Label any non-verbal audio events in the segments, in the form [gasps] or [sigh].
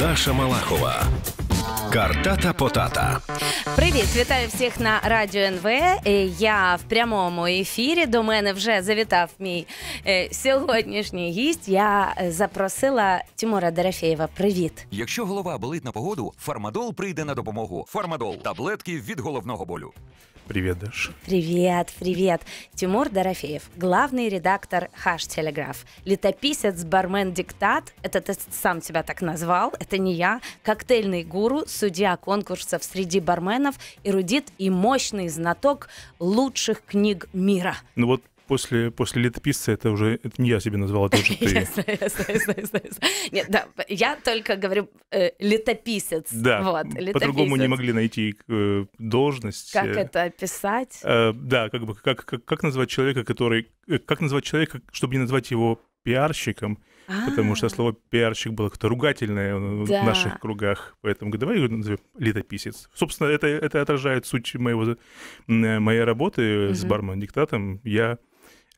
Даша Малахова. Картата Потата. Привіт, вітаю всіх на радіо НВ. Е, я в прямому ефірі. До мене вже завітав мій е, сьогоднішній гість. Я е, запросила Тимура Дорофєєва. Привіт. Якщо голова болить на погоду, фармадол прийде на допомогу. Фармадол таблетки від головного болю. Привет, Даш. Привет, привет. Тимур Дорофеев, главный редактор «Хаш Телеграф». Летописец, бармен, диктат. Это ты сам себя так назвал, это не я. Коктейльный гуру, судья конкурсов среди барменов, эрудит и мощный знаток лучших книг мира. Ну вот после, после летописца это уже это не я себе назвал, это уже [laughs] ты. Я да, я только говорю э, летописец. Да, вот, по-другому не могли найти э, должность. Как э, это описать? да, как бы, как, как, как назвать человека, который... Как назвать человека, чтобы не назвать его пиарщиком, А-а-а. потому что а. слово пиарщик было как-то ругательное ну, да. в наших кругах. Поэтому давай его назовем летописец. Собственно, это, это отражает суть моего, моей работы угу. с бармен-диктатом. Я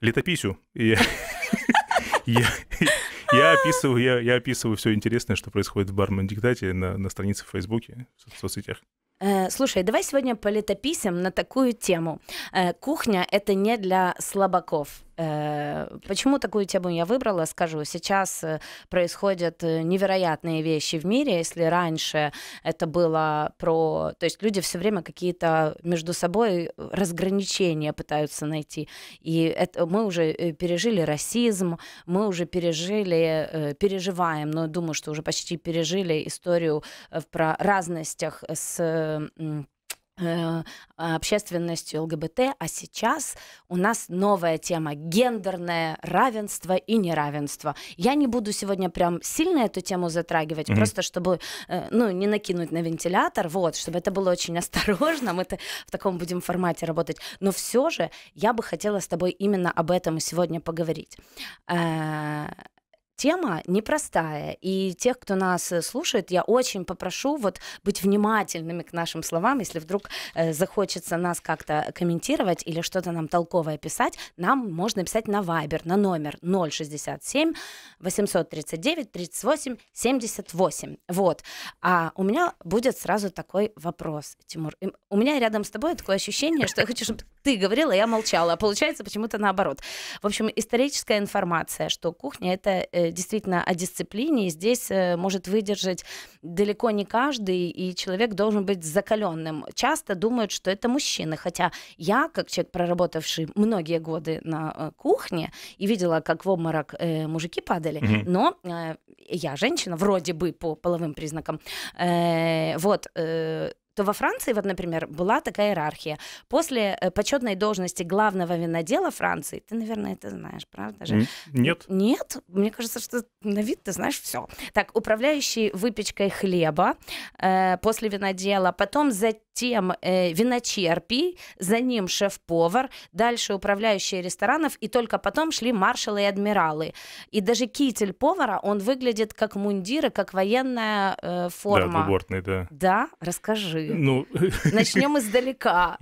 летописью. И [laughs] я, я описываю, я, я описываю все интересное, что происходит в бармен диктате на, на странице в Фейсбуке, в соцсетях. Э, слушай, давай сегодня по полетописем на такую тему. Э, кухня это не для слабаков. Э, почему такую тему я выбрала? Скажу, сейчас э, происходят э, невероятные вещи в мире. Если раньше это было про... То есть люди все время какие-то между собой разграничения пытаются найти. И это, мы уже пережили расизм, мы уже пережили, переживаем, но думаю, что уже почти пережили историю про разностях с Э, общественностью ЛГБТ, а сейчас у нас новая тема – гендерное равенство и неравенство. Я не буду сегодня прям сильно эту тему затрагивать, mm-hmm. просто чтобы, э, ну, не накинуть на вентилятор, вот, чтобы это было очень [laughs] осторожно, мы в таком будем формате работать. Но все же я бы хотела с тобой именно об этом сегодня поговорить. Э, тема непростая, и тех, кто нас э, слушает, я очень попрошу вот быть внимательными к нашим словам, если вдруг э, захочется нас как-то комментировать или что-то нам толковое писать, нам можно писать на Viber, на номер 067 839 38 78. Вот. А у меня будет сразу такой вопрос, Тимур. у меня рядом с тобой такое ощущение, что я хочу, чтобы ты говорила, я молчала. А получается почему-то наоборот. В общем, историческая информация, что кухня это э, действительно о дисциплине, и здесь э, может выдержать далеко не каждый, и человек должен быть закаленным. Часто думают, что это мужчины, хотя я, как человек, проработавший многие годы на э, кухне, и видела, как в обморок мужики падали, mm-hmm. но я женщина, вроде бы по половым признакам, вот, то во Франции, вот, например, была такая иерархия. После э, почетной должности главного винодела Франции, ты, наверное, это знаешь, правда же? Нет. Нет? Мне кажется, что на вид ты знаешь все. Так, управляющий выпечкой хлеба э, после винодела, потом затем э, виночерпий, за ним шеф-повар, дальше управляющие ресторанов, и только потом шли маршалы и адмиралы. И даже китель повара, он выглядит как мундир и как военная э, форма. Да, двубортный, да. Да? Расскажи обрыве? Ну... Начнем издалека.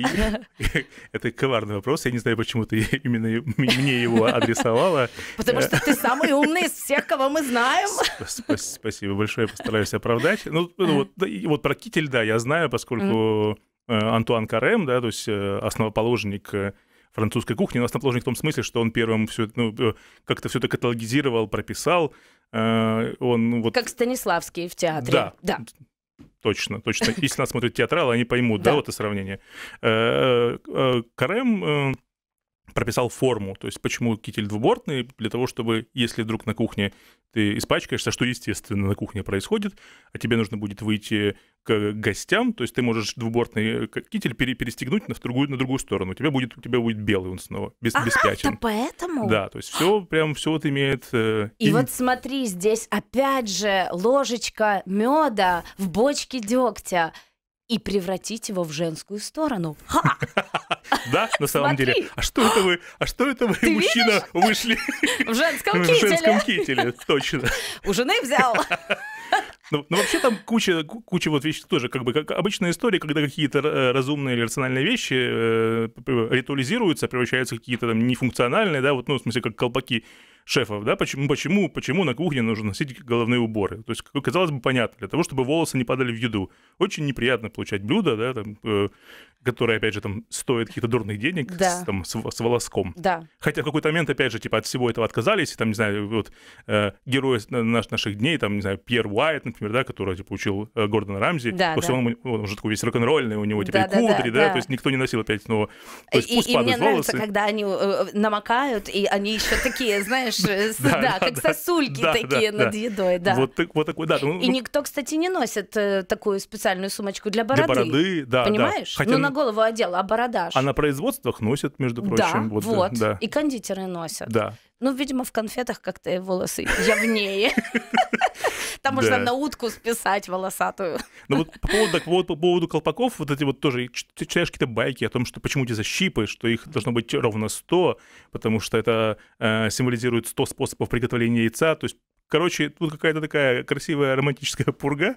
Это коварный вопрос. Я не знаю, почему ты именно мне его адресовала. Потому что ты самый умный из всех, кого мы знаем. Спасибо большое, постараюсь оправдать. Ну, ну вот про китель, да, я знаю, поскольку э, Антуан Карем, да, то есть э, основоположник э, французской кухни, но ну, основоположник в том смысле, что он первым все, ну, как-то все это каталогизировал, прописал. Он вот... Как Станиславский в театре. Да, да точно, точно. [laughs] Если нас смотрят театралы, они поймут, да, вот это сравнение. Э, э, Карем э, прописал форму, то есть почему китель двубортный, для того, чтобы, если вдруг на кухне ты испачкаешься, что, естественно, на кухне происходит, а тебе нужно будет выйти к гостям, то есть ты можешь двубортный э, китель пере перестегнуть на другую, на другую сторону, у тебя будет, у тебя будет белый он снова, без, а, без пятен. это поэтому? Да, то есть все прям, все вот имеет... Э, и, и вот смотри, здесь опять же ложечка меда в бочке дегтя и превратить его в женскую сторону. Ха! [laughs] да, на самом деле. А что это вы, а что это вы, Ты мужчина, вышли в женском, в женском кителе, точно. У жены взял. Ну, ну, вообще там куча, куча вот вещей тоже, как бы как обычная история, когда какие-то э, разумные или рациональные вещи э, ритуализируются, превращаются в какие-то там нефункциональные, да, вот, ну, в смысле, как колпаки шефов, да, почему, почему, почему на кухне нужно носить головные уборы? То есть, казалось бы, понятно, для того, чтобы волосы не падали в еду. Очень неприятно получать блюдо, да, там, э, которые, опять же, там стоят каких-то дурных денег да. с, там, с, с волоском. Да. Хотя в какой-то момент, опять же, типа от всего этого отказались, и там, не знаю, вот э, герои наш, наших дней, там, не знаю, Пьер Уайт, например, да, который, типа, учил э, Гордона Рамзи, да, после да. Он, он уже такой весь рок-н-ролльный, у него, типа, да, кудри, да, да, да, то есть никто не носил опять снова, то есть и, пусть и падают мне волосы. нравится, когда они э, намокают, и они еще такие, знаешь, э, [laughs] да, как сосульки такие над едой, да. Вот такой, да. И ну, ну. никто, кстати, не носит э, такую специальную сумочку для бороды. Для бороды, да, Понимаешь? на голову одела, а бородаж. А на производствах носят, между прочим. Да, вот. вот. Да. И кондитеры носят. Да. Ну, видимо, в конфетах как-то волосы явнее. [laughs] Там можно на утку списать волосатую. Ну вот по поводу, по, поводу, колпаков, вот эти вот тоже, ты читаешь какие-то байки о том, что почему ты защипы, что их должно быть ровно 100, потому что это э, символизирует 100 способов приготовления яйца, то есть Короче, тут какая-то такая красивая романтическая пурга.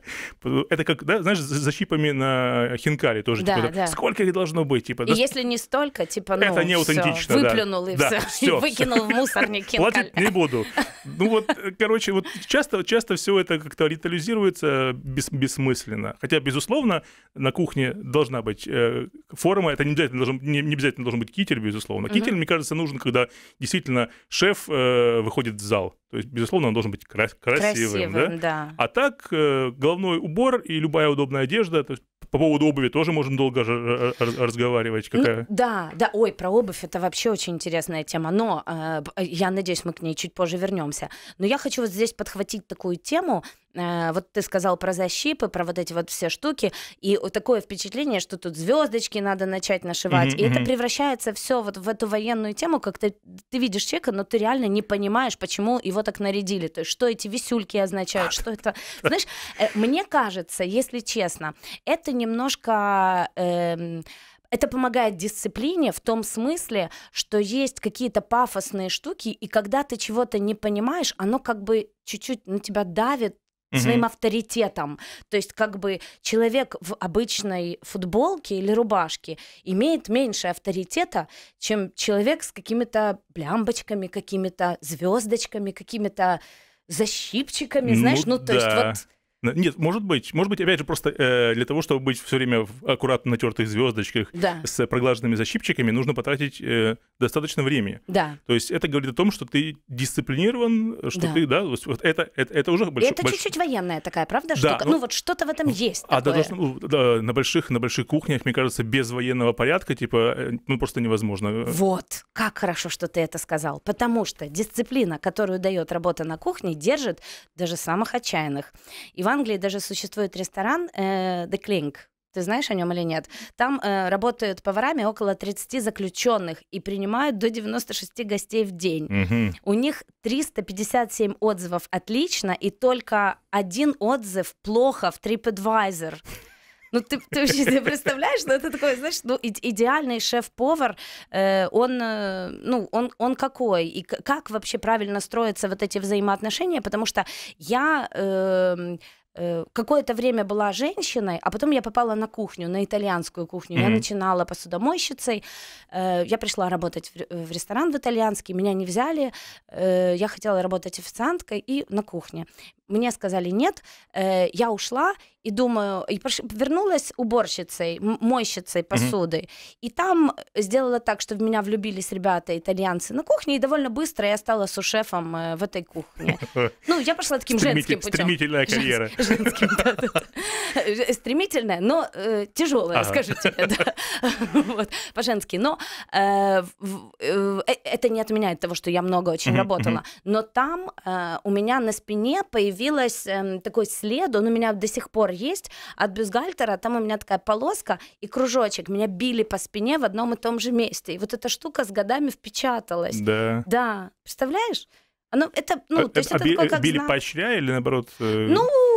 Это как, да, знаешь, за чипами на хинкаре тоже. Типа, да, типа, да. Сколько их должно быть? Типа, да... если не столько, типа, ну, Это не аутентично, всё, Выплюнул да. и все, все, выкинул в мусорник Платить не буду. Ну вот, короче, вот часто, часто все это как-то ритуализируется бес, бессмысленно. Хотя, безусловно, на кухне должна быть э, форма. Это не обязательно должен, не, не обязательно должен быть китель, безусловно. Китель, угу. мне кажется, нужен, когда действительно шеф э, выходит в зал. То есть, безусловно, он должен быть быть крас- красивым, красивым да? да. А так э, головной убор и любая удобная одежда, то есть по поводу обуви тоже можем долго разговаривать. Ну, какая... Ну, да, да, ой, про обувь это вообще очень интересная тема, но э, я надеюсь, мы к ней чуть позже вернемся. Но я хочу вот здесь подхватить такую тему, Э, вот ты сказал про защипы, про вот эти вот все штуки, и такое впечатление, что тут звездочки надо начать нашивать, mm-hmm, и это превращается все вот в эту военную тему, как ты, ты видишь человека, но ты реально не понимаешь, почему его так нарядили, то есть что эти висюльки означают, что это... Знаешь, э, мне кажется, если честно, это немножко... Эм, это помогает дисциплине в том смысле, что есть какие-то пафосные штуки, и когда ты чего-то не понимаешь, оно как бы чуть-чуть на тебя давит, своим авторитетом. То есть как бы человек в обычной футболке или рубашке имеет меньше авторитета, чем человек с какими-то блямбочками, какими-то звездочками, какими-то защипчиками, ну знаешь, ну, ну да. то есть вот нет, может быть. Может быть, опять же, просто э, для того, чтобы быть все время в аккуратно натертых звездочках да. с проглаженными защипчиками, нужно потратить э, достаточно времени. Да. То есть это говорит о том, что ты дисциплинирован, что да. ты, да, вот это, это, это уже большое. Это больш... чуть-чуть военная такая, правда, да, штука? Ну, ну вот что-то в этом есть. А такое. Да, ну, да, на больших, на больших кухнях, мне кажется, без военного порядка, типа, э, ну просто невозможно. Вот, как хорошо, что ты это сказал. Потому что дисциплина, которую дает работа на кухне, держит даже самых отчаянных. Иван Англии даже существует ресторан э, The Clink. Ты знаешь о нем или нет? Там э, работают поварами около 30 заключенных и принимают до 96 гостей в день. Угу. У них 357 отзывов отлично и только один отзыв плохо в TripAdvisor. Ну, ты, ты вообще себе представляешь, ну, это такой, знаешь, ну, идеальный шеф-повар, э, он, э, ну, он, он какой? И как вообще правильно строятся вот эти взаимоотношения? Потому что я... Э, Э, какое-то время была женщиной, а потом я попала на кухню, на итальянскую кухню. Mm-hmm. Я начинала посудомойщицей. Э, я пришла работать в ресторан в итальянский, меня не взяли. Э, я хотела работать официанткой и на кухне мне сказали нет, э, я ушла и думаю, и пош... вернулась уборщицей, мойщицей посуды, mm-hmm. и там э, сделала так, что в меня влюбились ребята итальянцы на кухне, и довольно быстро я стала сушефом э, в этой кухне. Ну, я пошла таким женским путем. Стремительная карьера. Стремительная, но э, тяжелая, скажу тебе, [laughs] по-женски. Но э, это не отменяет того, что я много очень работала, но там у меня на спине появилась появилась эм, такой след, он у меня до сих пор есть, от бюстгальтера, там у меня такая полоска и кружочек, меня били по спине в одном и том же месте, и вот эта штука с годами впечаталась. Да. Да, представляешь? Оно, ну, это, ну, а, то есть а, это а, такой, э, как били знак. поощряя или наоборот? Э... Ну,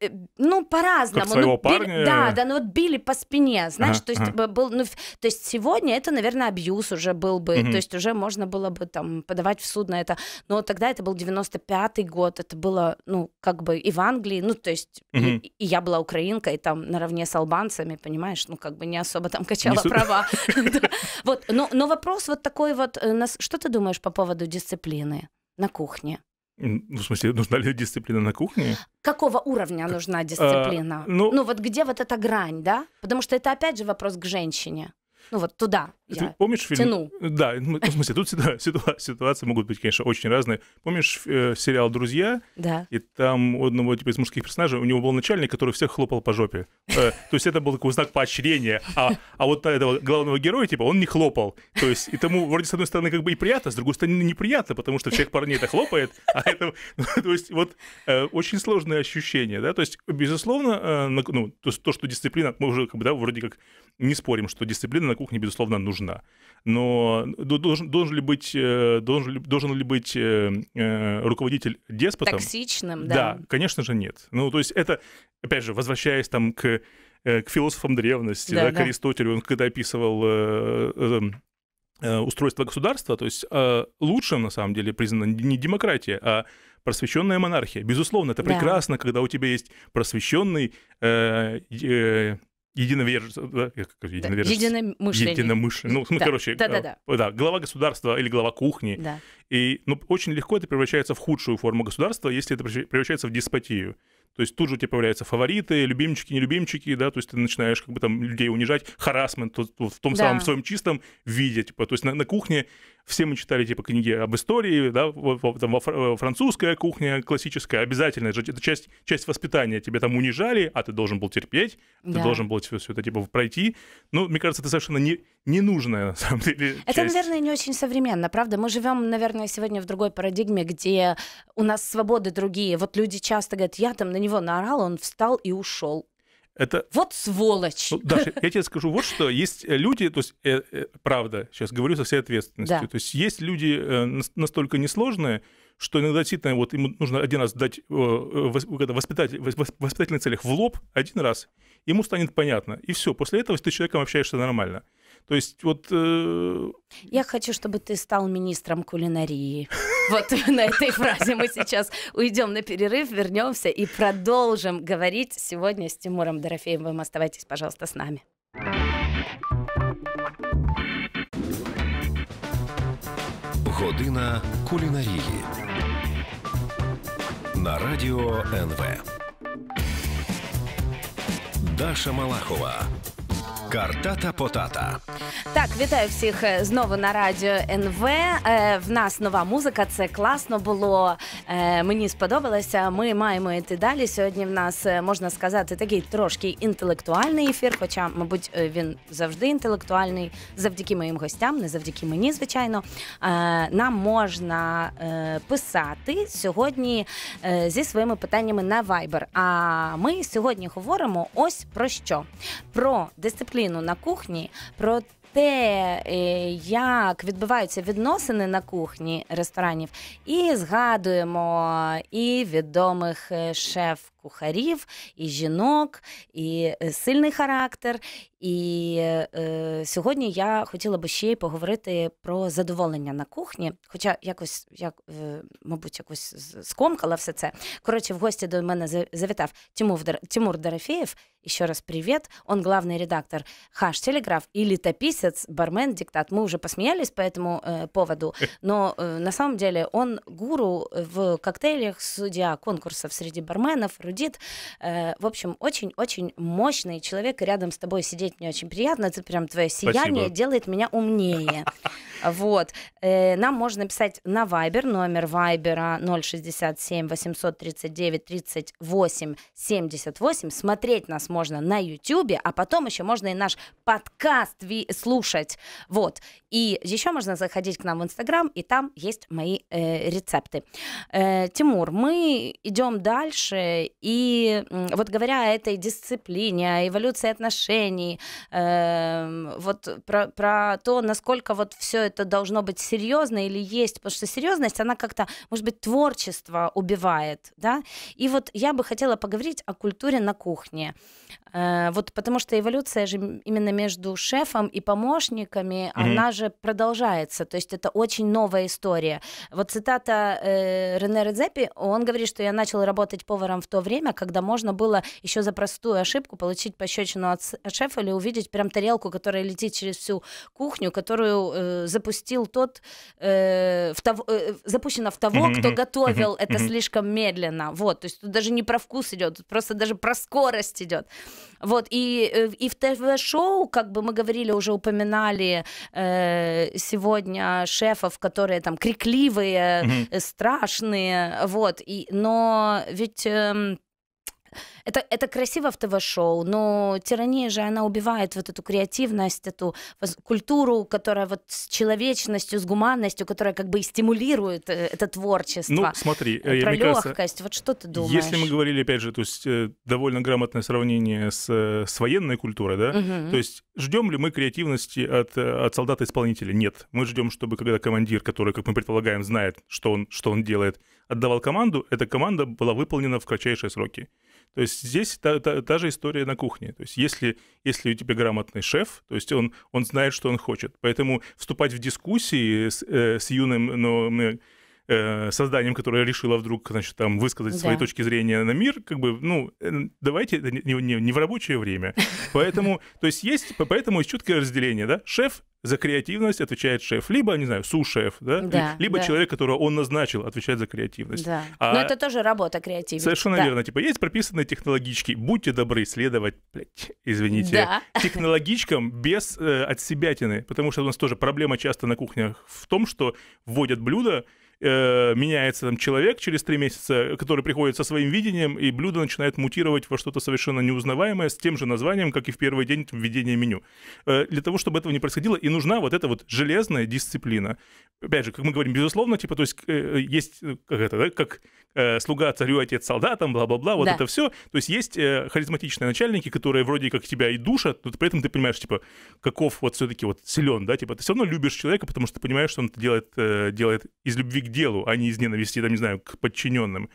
Э, ну, по-разному. Как своего ну, парня? Били, да, да, ну вот били по спине, знаешь, ага, то есть ага. был, ну, то есть сегодня это, наверное, абьюз уже был бы, угу. то есть уже можно было бы там подавать в суд на это, но тогда это был 95-й год, это было, ну, как бы и в Англии, ну, то есть угу. и, и я была украинкой там наравне с албанцами, понимаешь, ну, как бы не особо там качала не права. [laughs] [laughs] Вот, но вопрос вот такой вот, э, что ты думаешь по поводу дисциплины на кухне? Ну, в смысле, нужна ли дисциплина на кухне? Какого уровня нужна а, дисциплина? А, ну... ну вот где вот эта грань, да? Потому что это опять же вопрос к женщине. Ну вот туда я помнишь фильм? тяну. Да, ну, в смысле, тут да, [laughs] ситуации, ситуации могут быть, конечно, очень разные. Помнишь э, сериал «Друзья»? Да. И там у одного типа, из мужских персонажей, у него был начальник, который всех хлопал по жопе. Э, то есть это был такой знак поощрения. А, а вот этого главного героя, типа, он не хлопал. То есть и тому, вроде, с одной стороны, как бы и приятно, с другой стороны, неприятно, потому что всех парней это хлопает. А это, ну, [laughs] то есть вот э, очень сложное ощущение, да? То есть, безусловно, э, ну, то, что дисциплина, мы уже как бы, да, вроде как не спорим, что дисциплина на кухне безусловно, нужна. Но должен, должен ли быть, э, должен, должен ли быть э, э, руководитель деспотом? Токсичным, да. Да, конечно же, нет. Ну, то есть это, опять же, возвращаясь там к, э, к философам древности, да, да, да. к Аристотелю, он когда описывал э, э, эм, устройство государства, то есть э, лучшим на самом деле признана не демократия, а просвещенная монархия. Безусловно, это прекрасно, да. когда у тебя есть просвещенный э, э, единовержество, единовержество, единомышленник. единомышленник. Ну, ну да. короче, да, да, э, да. да, глава государства или глава кухни. Да. И ну, очень легко это превращается в худшую форму государства, если это превращается в деспотию. То есть тут же у тебя появляются фавориты, любимчики, нелюбимчики, да, то есть ты начинаешь как бы там людей унижать, харасмент в том да. самом в своем чистом виде, типа, то есть на, на кухне все мы читали типа книги об истории, да, там, во э, французская кухня классическая, обязательно это часть, часть воспитания, тебя там унижали, а ты должен был терпеть, да. ты должен был все, все это типа пройти. Ну, мне кажется, это совершенно не, ненужная, на самом деле, часть. Это, наверное, не очень современно, правда? Мы живем, наверное, сегодня в другой парадигме, где у нас свободы другие. Вот люди часто говорят, я там на него наорал, он встал и ушел. Это... Вот сволочь. Ну, Даша, я тебе скажу вот что. Есть э, люди, то есть, э, э, правда, сейчас говорю со всей ответственностью, да. то есть есть люди э, настолько несложные, что иногда действительно вот ему нужно один раз дать э, э, воспитатель, воспитательных целях в лоб один раз, ему станет понятно. И все, после этого ты с человеком общаешься нормально. То есть вот... Э... Я хочу, чтобы ты стал министром кулинарии. Вот [laughs] на этой фразе мы сейчас уйдем на перерыв, вернемся и продолжим говорить сегодня с Тимуром Дорофеевым. Оставайтесь, пожалуйста, с нами. Година кулинарии на радио НВ. Даша Малахова Картата потата. Так, вітаю всіх е, знову на радіо НВ. Е, В нас нова музика. Це класно було. Е, Мені сподобалося. Ми маємо йти далі. Сьогодні в нас е, можна сказати такий трошки інтелектуальний ефір. Хоча, мабуть, е, він завжди інтелектуальний, завдяки моїм гостям, не завдяки мені, звичайно. Е, Нам можна е, писати сьогодні е, зі своїми питаннями на Viber. А ми сьогодні говоримо ось про що: про дисципліну дисципліну на кухні, про те, е, як відбуваються відносини на кухні ресторанів, і згадуємо е, і відомих е, шеф кухарів, і жінок, і е, сильний характер. І е, сьогодні я хотіла би ще й поговорити про задоволення на кухні. Хоча якось, як, е, мабуть, якось скомкала все це. Коротше, в гості до мене завітав Тимур, Тимур Дорофеєв. Еще раз привет. Он главный редактор Хаш Телеграф і летописец Бармен Диктат. Мы уже посмеялись по цьому э, е, поводу, но э, на самом деле он гуру в коктейлях, суддя конкурсів серед барменів. эрудит. Э, в общем, очень-очень мощный человек, и рядом с тобой сидеть мне очень приятно. Это прям твое сияние Спасибо. делает меня умнее. [laughs] Вот. Э, нам можно писать на Viber, номер Viber 067 839 38 78. Смотреть нас можно на YouTube, а потом еще можно и наш подкаст слушать. Вот. И еще можно заходить к нам в Инстаграм, и там есть мои э, рецепты. Э, Тимур, мы идем дальше и вот говоря о этой дисциплине, о эволюции отношений, э, вот про, про то, насколько вот все это должно быть серьезно или есть, потому что серьезность, она как-то, может быть, творчество убивает, да. И вот я бы хотела поговорить о культуре на кухне. Э, вот потому что эволюция же именно между шефом и помощниками, mm-hmm. она же продолжается, то есть это очень новая история. Вот цитата э, Рене Редзепи, он говорит, что я начал работать поваром в то время, время, когда можно было еще за простую ошибку получить пощечину от шефа или увидеть прям тарелку, которая летит через всю кухню, которую э, запустил тот, э, в того, э, запущена в того, кто готовил это слишком медленно. Вот, то есть тут даже не про вкус идет, тут просто даже про скорость идет. Вот, и, э, и в ТВ-шоу, как бы мы говорили, уже упоминали э, сегодня шефов, которые там крикливые, mm-hmm. страшные, вот, и, но ведь... Э, это, это красиво в ТВ-шоу, но тирания же, она убивает вот эту креативность, эту культуру, которая вот с человечностью, с гуманностью, которая как бы и стимулирует э, это творчество. Ну, смотри, э, э, про мне легкость. Кажется, вот что ты думаешь? Если мы говорили, опять же, то есть довольно грамотное сравнение с, с военной культурой, да, угу. то есть ждем ли мы креативности от, от солдата-исполнителя? Нет. Мы ждем, чтобы когда командир, который, как мы предполагаем, знает, что он, что он делает, отдавал команду, эта команда была выполнена в кратчайшие сроки. То есть здесь та, та, та же история на кухне. То есть если, если у тебя грамотный шеф, то есть он, он знает, что он хочет. Поэтому вступать в дискуссии с, э, с юным, но Э, созданием, которое решило вдруг, значит, там высказать да. свои точки зрения на мир, как бы, ну, э, давайте не, не, не в рабочее время. [laughs] Поэтому, то есть есть, поэтому есть четкое разделение, да, шеф за креативность отвечает шеф, либо, не знаю, су-шеф, да? да либо да. человек, которого он назначил, отвечает за креативность. Да. А... Но это тоже работа креативности. Совершенно да. верно. Типа есть прописанные технологички. Будьте добры следовать, блядь, извините, да. [laughs] технологичкам без э, отсебятины, потому что у нас тоже проблема часто на кухнях в том, что вводят блюда Э, меняется там человек через три месяца, который приходит со своим видением, и блюдо начинает мутировать во что-то совершенно неузнаваемое с тем же названием, как и в первый день введения меню. Э, для того, чтобы этого не происходило, и нужна вот эта вот железная дисциплина. Опять же, как мы говорим, безусловно, типа, то есть э, есть как это, да, как слуга царю, отец солдатам, бла-бла-бла, вот да. это все. То есть есть харизматичные начальники, которые вроде как тебя и душат, но при этом ты понимаешь, типа, каков вот все-таки вот силен, да, типа, ты все равно любишь человека, потому что ты понимаешь, что он это делает, делает из любви к делу, а не из ненависти, там, не знаю, к подчиненным.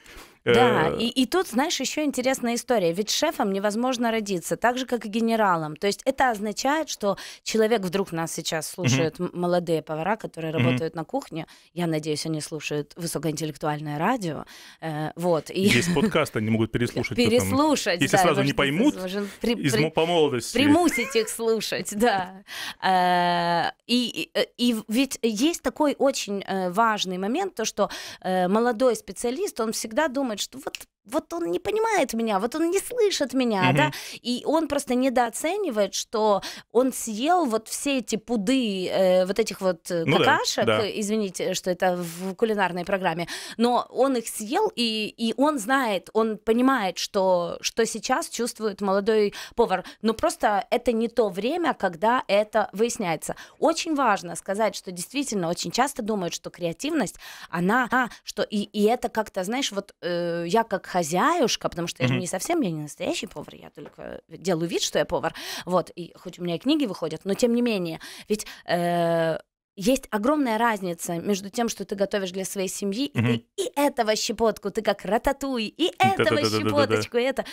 Да, э, и, и тут, знаешь, еще интересная история. Ведь шефом невозможно родиться, так же, как и генералом. То есть это означает, что человек вдруг нас сейчас слушает mm-hmm. молодые повара, которые mm-hmm. работают на кухне. Я надеюсь, они слушают высокоинтеллектуальное радио. Э, вот. И... Есть подкаст, они могут переслушать. Переслушать, Если да, сразу не поймут, при, из, при, по молодости. Примусить их слушать, [laughs] да. Э, и, э, и ведь есть такой очень важный момент, то, что молодой специалист, он всегда думает, думать, что вот вот он не понимает меня, вот он не слышит меня, mm-hmm. да, и он просто недооценивает, что он съел вот все эти пуды э, вот этих вот э, ну какашек, да, да. извините, что это в кулинарной программе, но он их съел, и, и он знает, он понимает, что, что сейчас чувствует молодой повар, но просто это не то время, когда это выясняется. Очень важно сказать, что действительно очень часто думают, что креативность, она, а, что и, и это как-то, знаешь, вот э, я как хозяюшка, потому что я же не совсем, я не настоящий повар, я только делаю вид, что я повар, вот, и хоть у меня и книги выходят, но тем не менее, ведь... Э, есть огромная разница между тем, что ты готовишь для своей семьи, и ты и этого щепотку, ты как рататуй, и этого щепоточку, и это.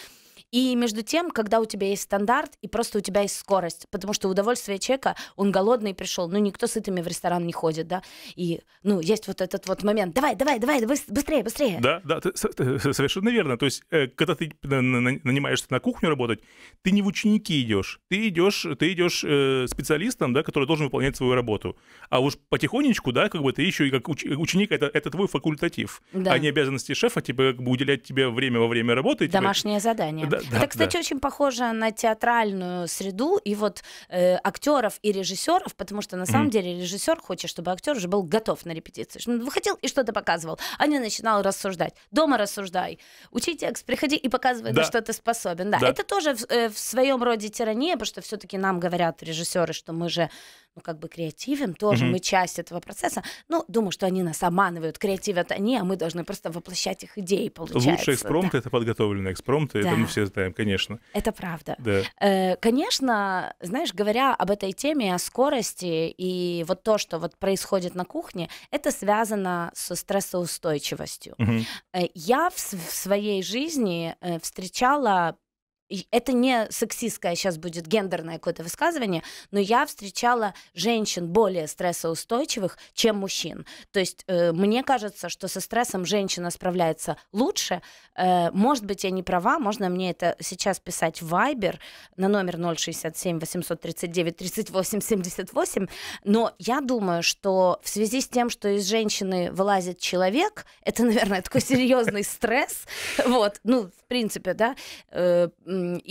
И между тем, когда у тебя есть стандарт и просто у тебя есть скорость, потому что удовольствие человека, он голодный пришел, ну никто сытыми в ресторан не ходит, да, и, ну, есть вот этот вот момент, давай, давай, давай, быстрее, быстрее. Да, да, совершенно верно, то есть, э, когда ты нанимаешься на кухню работать, ты не в ученики идешь, ты идешь, ты идешь э, специалистом, да, который должен выполнять свою работу, а уж потихонечку, да, как бы ты еще и как ученик, это, это твой факультатив, да. а не обязанности шефа, типа, как бы уделять тебе время во время работы. Типа, Домашнее тебе... задание. Да, да, Это, кстати, да. очень похоже на театральную среду и вот э, актеров и режиссеров, потому что на самом mm деле режиссер хочет, чтобы актер уже был готов на репетиции. Он выходил и что-то показывал, а не начинал рассуждать. Дома рассуждай. Учи текст, приходи и показывай, да. на что ты способен. Да, да. это тоже в, э, в своем роде тирания, потому что все-таки нам говорят режиссеры, что мы же ну, как бы креативим, тоже mm-hmm. мы часть этого процесса. Ну, думаю, что они нас обманывают, креативят они, а мы должны просто воплощать их идеи, получается. Лучший экспромт да. — это подготовленный экспромт, да. это мы все считаем, конечно. Это правда. Да. Э, конечно, знаешь, говоря об этой теме, о скорости и вот то, что вот происходит на кухне, это связано со стрессоустойчивостью. Угу. Я в своей жизни э, встречала это не сексистское сейчас будет гендерное какое-то высказывание, но я встречала женщин более стрессоустойчивых, чем мужчин. То есть э, мне кажется, что со стрессом женщина справляется лучше. Э, может быть, я не права, можно мне это сейчас писать в Viber на номер 067 839 38 78, но я думаю, что в связи с тем, что из женщины вылазит человек, это, наверное, такой серьезный стресс, вот, ну, принципе, да, э,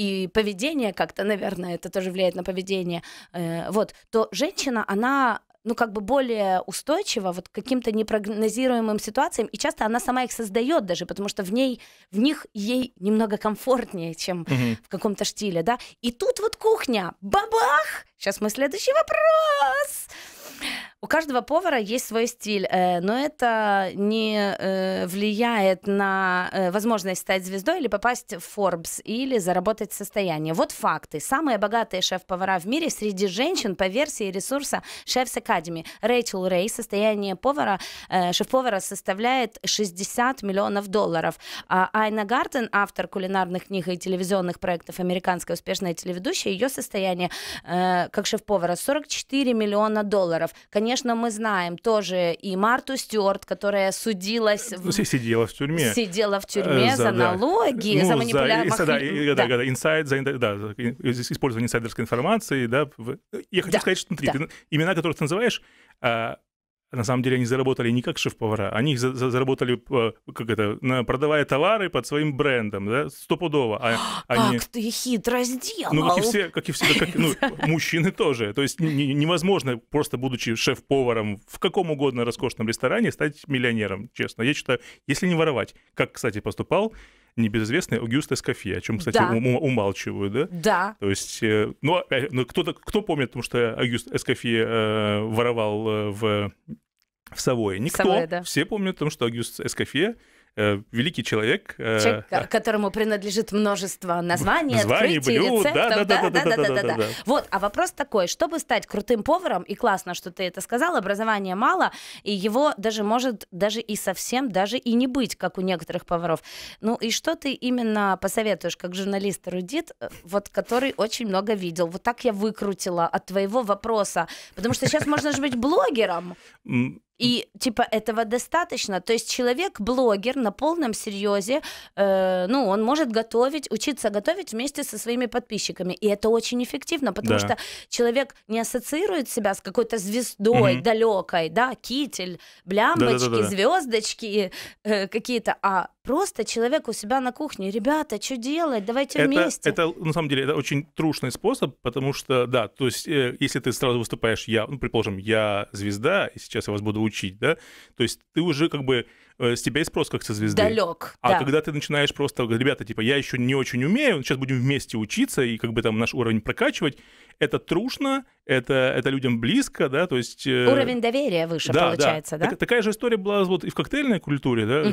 и поведение как-то, наверное, это тоже влияет на поведение, э, вот, то женщина, она ну, как бы более устойчива вот к каким-то непрогнозируемым ситуациям, и часто она сама их создает даже, потому что в ней, в них ей немного комфортнее, чем mm-hmm. в каком-то штиле, да. И тут вот кухня, бабах! Сейчас мы следующий вопрос! У каждого повара есть свой стиль, э, но это не э, влияет на э, возможность стать звездой или попасть в Forbes или заработать состояние. Вот факты. Самые богатые шеф-повара в мире среди женщин по версии ресурса Chefs Academy. Рэйчел Рэй, состояние повара, шеф-повара составляет 60 миллионов долларов. А Айна Гартен, автор кулинарных книг и телевизионных проектов американская успешная телеведущая, ее состояние как шеф-повара 44 миллиона долларов. Конечно, конечно, мы знаем тоже и Марту Стюарт, которая судилась... Ну, в... Сидела в тюрьме. Сидела в э, тюрьме за, за налоги, ну, за манипуляцию. За, да, да, да, да, инсайд, за, использование инсайдерской информации. Да. Э, я хочу да, сказать, что смотри, да. Ну, имена, которые ты называешь, а, на самом деле они заработали не как шеф-повара, они за за заработали, э, как это, на, продавая товары под своим брендом, да, стопудово. А, [gasps] а, они... Как ты хитро сделал! Ну, как и все, как и все, как, ну, [laughs] мужчины тоже. То есть невозможно, просто будучи шеф-поваром в каком угодно роскошном ресторане, стать миллионером, честно. Я считаю, если не воровать, как, кстати, поступал небезызвестный Огюст Эскофье, о чем, кстати, да. ум, умалчивают, да? Да. То есть, э, ну, а, э, ну кто-то, кто помнит, потому что Огюст Эскофье э, воровал э, в в Савое. Никто. Савое, да. Все помнят о том, что Агюст Эскофье Э, великий человек. Э, человек, да. которому принадлежит множество названий, Название, открытий, блюд, рецептов. Да, да, да, да, да, да, да, да. Вот, а вопрос такой, чтобы стать крутым поваром, и классно, что ты это сказал, образования мало, и его даже может даже и совсем даже и не быть, как у некоторых поваров. Ну и что ты именно посоветуешь, как журналист Рудит, э, вот который очень много видел? Вот так я выкрутила от твоего вопроса, потому что сейчас можно же быть блогером. И типа этого достаточно. То есть человек-блогер на полном серьезе, э, ну, он может готовить, учиться готовить вместе со своими подписчиками. И это очень эффективно, потому да. что человек не ассоциирует себя с какой-то звездой угу. далекой, да, китель, блямбочки, да -да -да звездочки э, какие-то, а Просто человек у себя на кухне, ребята, что делать, давайте это, вместе. Это, на самом деле, это очень трушный способ, потому что, да, то есть, э, если ты сразу выступаешь, я, ну, предположим, я звезда, и сейчас я вас буду учить, да, то есть ты уже как бы Э, с тебя и спрос как со звезды. Далек. А да. когда ты начинаешь просто, ребята, типа, я еще не очень умею, сейчас будем вместе учиться и как бы там наш уровень прокачивать, это трушно, это, это людям близко, да, то есть... Э, уровень доверия выше да, получается, да? да? Так, такая же история была вот и в коктейльной культуре, да,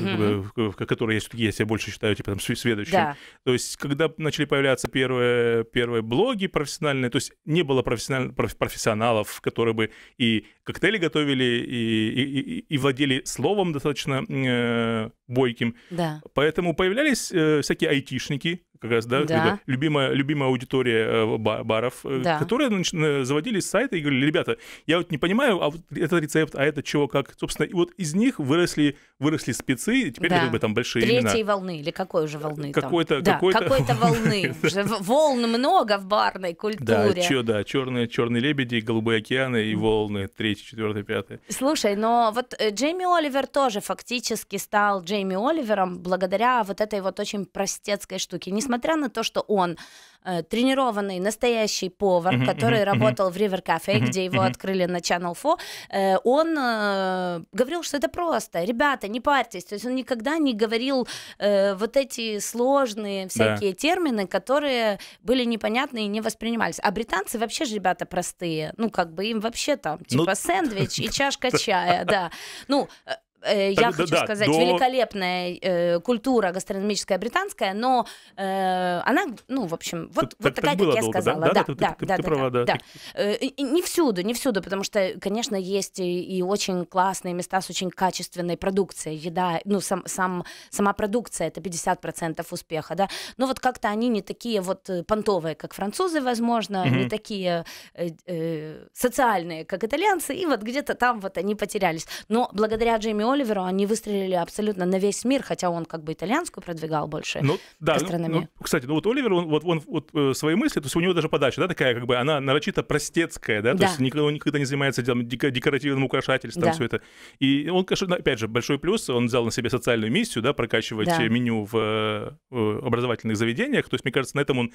в, которой я все-таки есть, я больше считаю, типа, там, следующей. Да. То есть, когда начали появляться первые, первые блоги профессиональные, то есть не было профессиональ... профессионалов, которые бы и коктейли готовили, и, и, и, и владели словом достаточно Э, бойким. Да. Поэтому появлялись э, всякие айтишники, как раз, да, да. Любимая, любимая аудитория э, баров, э, да. которые э, заводили сайты и говорили, ребята, я вот не понимаю, а вот этот рецепт, а это чего, как, собственно, и вот из них выросли, выросли спецы, и теперь да. как бы там большие Третьей имена. волны, или какой уже волны какой-то, там? Какой-то, да, какой-то волны. [laughs] Волн много в барной культуре. Да, чё, да, черные, черные лебеди, голубые океаны и волны, третий, четвертый, пятый. Слушай, но вот Джейми Оливер тоже фактически стал Джейми Оливером благодаря вот этой вот очень простецкой штуке. Не несмотря на то, что он э, тренированный настоящий повар, mm-hmm, который mm-hmm, работал mm-hmm. в River Cafe, mm-hmm, где его mm-hmm. открыли на Channel 4, э, он э, говорил, что это просто, ребята, не парьтесь. То есть он никогда не говорил э, вот эти сложные всякие да. термины, которые были непонятны и не воспринимались. А британцы вообще же ребята простые, ну как бы им вообще там ну типа ну... сэндвич и [laughs] чашка чая, да. Ну э, Э, я так, хочу да, сказать, до... великолепная э, культура гастрономическая британская, но э, она, ну, в общем, вот, так, вот такая, так как я долго, сказала. Да, да, да, да, ты, права, да. Э, не всюду, не всюду, потому что, конечно, есть и, и очень классные места с очень качественной продукцией, еда, ну, сам, сам, сама продукция, это 50% успеха, да, но вот как-то они не такие вот э, понтовые, как французы, возможно, mm-hmm. не такие э, э, социальные, как итальянцы, и вот где-то там вот они потерялись. Но благодаря Джейми Оливеру они выстрелили абсолютно на весь мир, хотя он как бы итальянскую продвигал больше ну, да, гастрономию. Ну, ну, кстати, ну вот Оливер, он, вот, он вот, э, свои мысли, то есть у него даже подача, да, такая как бы, она нарочито простецкая, да, то да. есть никогда, он никогда не занимается делом декоративным украшательством, да. все это. И он, конечно, опять же, большой плюс, он взял на себе социальную миссию, да, прокачивать да. меню в, э, в образовательных заведениях, то есть, мне кажется, на этом он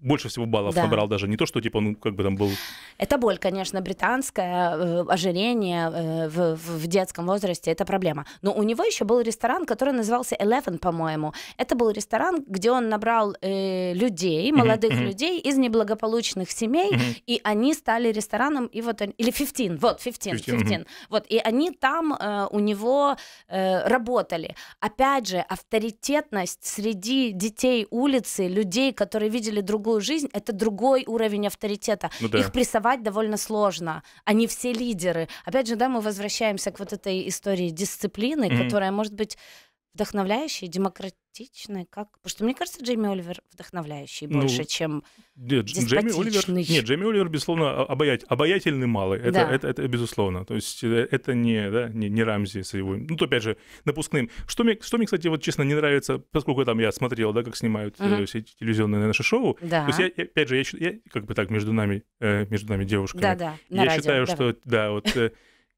больше всего баллов да. набрал даже. Не то, что типа, ну, как бы там был... Это боль, конечно, британская, э, ожирение э, в, в детском возрасте, это проблема. Но у него еще был ресторан, который назывался Eleven, по-моему. Это был ресторан, где он набрал э, людей, молодых mm-hmm. людей из неблагополучных семей, mm-hmm. и они стали рестораном, и вот, или 15, вот, 15, 15, 15 mm-hmm. вот, и они там э, у него э, работали. Опять же, авторитетность среди детей улицы, людей, которые видели друг другую жизнь, это другой уровень авторитета. Ну, да. Их прессовать довольно сложно. Они все лидеры. Опять же, да, мы возвращаемся к вот этой истории дисциплины, mm-hmm. которая, может быть, вдохновляющий, демократичный, как? Потому что мне кажется, Джейми Оливер вдохновляющий ну, больше, чем нет, Джейми Оливер, нет, Джейми Оливер, безусловно, обаять, обаятельный малый, это, да. это, это, это безусловно. То есть э, это не, да, не, не Рамзи с его, ну, то, опять же, напускным. Что мне, что мне, кстати, вот честно не нравится, поскольку там я смотрел, да, как снимают угу. все эти телевизионные наши шоу. Да. То есть я, опять же, я, я как бы так между нами, э, между нами девушками. Да, да, я радио, считаю, давай. что, да, вот...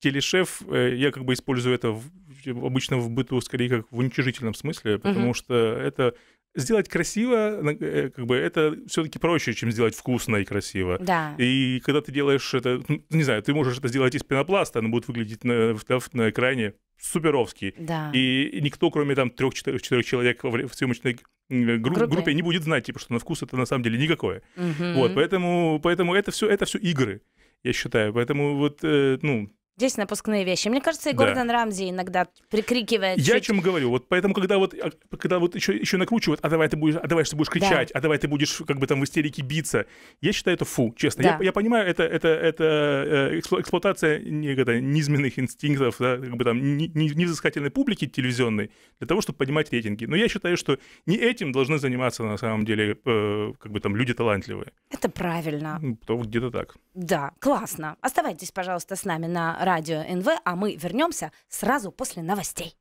телешеф, я как бы использую это в, обычно в быту скорее как в уничижительном смысле, потому угу. что это сделать красиво, э, как бы это все-таки проще, чем сделать вкусно и красиво. Да. И когда ты делаешь это, ну, не знаю, ты можешь это сделать из пенопласта, оно будет выглядеть на, на, на экране суперовский. Да. И никто, кроме там трех-четырех человек в съемочной э, гру- группе. не будет знать, типа, что на вкус это на самом деле никакое. Угу. Вот, поэтому, поэтому это все это все игры, я считаю. Поэтому вот, э, ну, Здесь напускные вещи. Мне кажется, и да. Гордон Рамзи иногда прикрикивает. Я чуть... о чем говорю. Вот поэтому, когда вот, а, когда вот еще, еще накручивают, а давай ты будешь, а давай ты будешь кричать, да. а давай ты будешь как бы там в истерике биться, я считаю это фу, честно. Да. Я, я понимаю, это, это, это э, эксплуатация некогда низменных инстинктов, да, как бы там невзыскательной публики телевизионной для того, чтобы поднимать рейтинги. Но я считаю, что не этим должны заниматься на самом деле э, как бы там люди талантливые. Это правильно. Ну, то где-то так. Да, классно. Оставайтесь, пожалуйста, с нами на радио НВ, а мы вернемся сразу после новостей.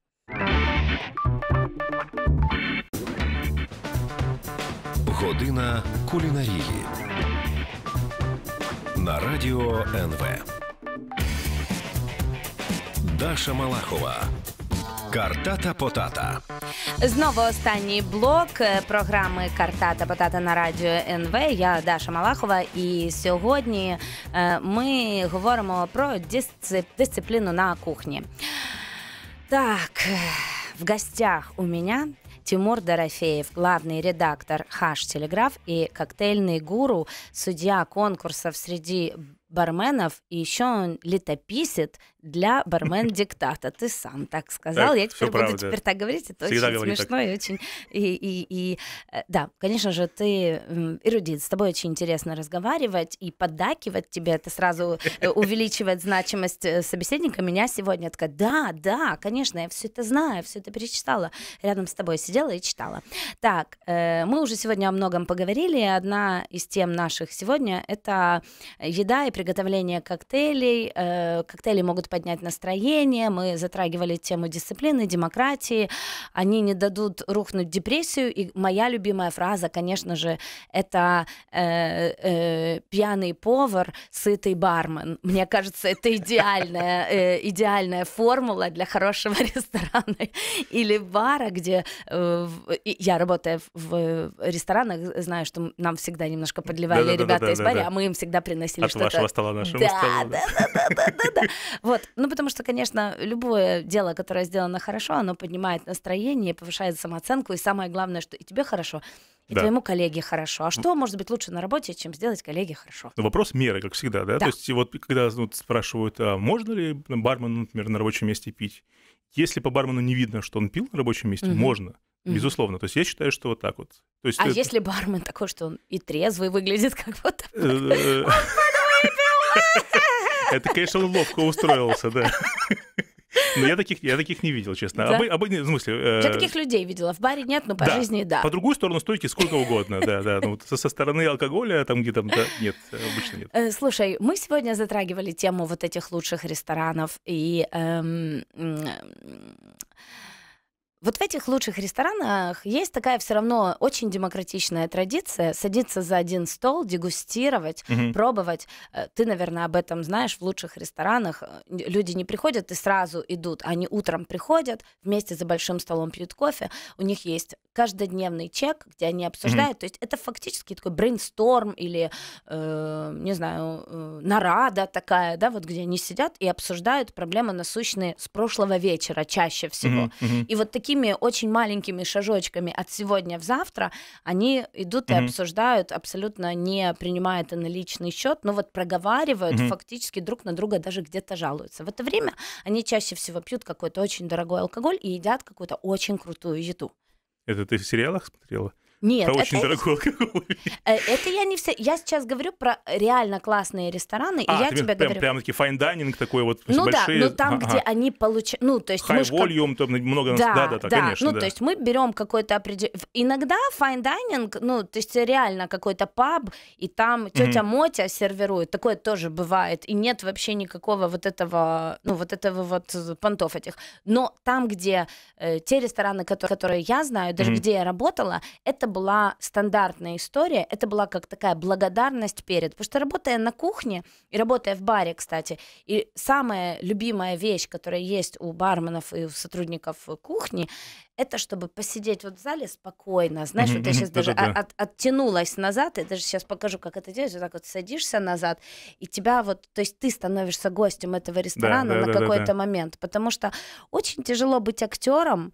Година кулинарии на радио НВ. Даша Малахова карта Картата Потата. Знову останній блок програми карта Картата Потата на радіо НВ. Я Даша Малахова, і сьогодні ми говоримо про дисципліну на кухні. Так, в гостях у меня Тимур Дорофеев, главный редактор «Хаш Телеграф» и коктейльный гуру, судья конкурсов среди барменов, и еще он летописит для бармен-диктата. Ты сам так сказал, так, я теперь буду правда. теперь так говорить, это Всегда очень смешно так. и очень... И, и, и, э, да, конечно же, ты эрудит, с тобой очень интересно разговаривать и поддакивать тебе, это сразу э, увеличивает значимость э, собеседника. Меня сегодня такая, да, да, конечно, я все это знаю, все это перечитала, рядом с тобой сидела и читала. Так, мы уже сегодня о многом поговорили, одна из тем наших сегодня — это еда и приготовление коктейлей. Коктейли могут поднять настроение, мы затрагивали тему дисциплины, демократии, они не дадут рухнуть депрессию. И моя любимая фраза, конечно же, это э, э, пьяный повар, сытый бармен. Мне кажется, это идеальная, э, идеальная формула для хорошего [laughs] ресторана или бара, где э, я работаю в ресторанах, знаю, что нам всегда немножко подливали да, да, ребята да, да, из бара, да, да. а мы им всегда приносили От что-то. От вашего стола нашему да, столу. Да, да, да, да, да, да. [laughs] Вот, ну потому что, конечно, любое дело, которое сделано хорошо, оно поднимает настроение, повышает самооценку, и самое главное, что и тебе хорошо, и да. твоему коллеге хорошо. А что может быть лучше на работе, чем сделать коллеге хорошо? Ну, вопрос меры, как всегда, да? да. То есть вот когда ну, спрашивают, а можно ли ну, бармену, например, на рабочем месте пить? Если по бармену не видно, что он пил на рабочем месте, угу. можно. Безусловно. То есть я считаю, что вот так вот. То есть а это... если бармен такой, что он и трезвый выглядит, как э, э, вот так? Это, конечно, он ловко устроился, да. Но я таких, я таких не видел, честно. Да? Обы, обы, в смысле, э... Я таких людей видела. В баре нет, но по да. жизни да. По другую сторону стойки сколько угодно, да, да. Ну, со стороны алкоголя там где там да, нет, обычно нет. Э, слушай, мы сегодня затрагивали тему вот этих лучших ресторанов и эм, вот в этих лучших ресторанах есть такая все равно очень демократичная традиция садиться за один стол, дегустировать, угу. пробовать. Э, ты, наверное, об этом знаешь. В лучших ресторанах люди не приходят и сразу идут. Они утром приходят, вместе за большим столом пьют кофе. У них есть каждодневный чек, где они обсуждают. Угу. То есть это фактически такой брейнсторм или, э, не знаю, э, нарада такая, да, вот где они сидят и обсуждают проблемы насущные с прошлого вечера чаще всего. Угу. И вот такие такими очень маленькими шажочками от сегодня в завтра они идут mm-hmm. и обсуждают, абсолютно не принимая это на личный счет, но вот проговаривают, mm-hmm. фактически друг на друга даже где-то жалуются. В это время они чаще всего пьют какой-то очень дорогой алкоголь и едят какую-то очень крутую еду. Это ты в сериалах смотрела? Нет. Про это, очень дорогой [laughs] алкоголь. Э, это я не все. Я сейчас говорю про реально классные рестораны, а, и я тебе прям, говорю. Прям такие fine dining такой вот ну, большие. Ну да, но там, ага. где они получают, ну то есть High мы volume, как... там много, да, да, да, да, да. конечно. Ну да. то есть мы берем какой-то определенный. Иногда fine dining, ну то есть реально какой-то паб, и там тетя mm-hmm. Мотя сервирует, такое тоже бывает, и нет вообще никакого вот этого, ну вот этого вот понтов этих. Но там, где э, те рестораны, которые, которые я знаю, даже mm-hmm. где я работала, это это была стандартная история, это была как такая благодарность перед. Потому что работая на кухне и работая в баре, кстати, и самая любимая вещь, которая есть у барменов и у сотрудников кухни, это чтобы посидеть вот в зале спокойно. Знаешь, mm-hmm. вот я сейчас даже да, оттянулась назад, Я даже сейчас покажу, как это делать. Вот так вот садишься назад, и тебя вот, то есть ты становишься гостем этого ресторана на какой-то момент. Потому что очень тяжело быть актером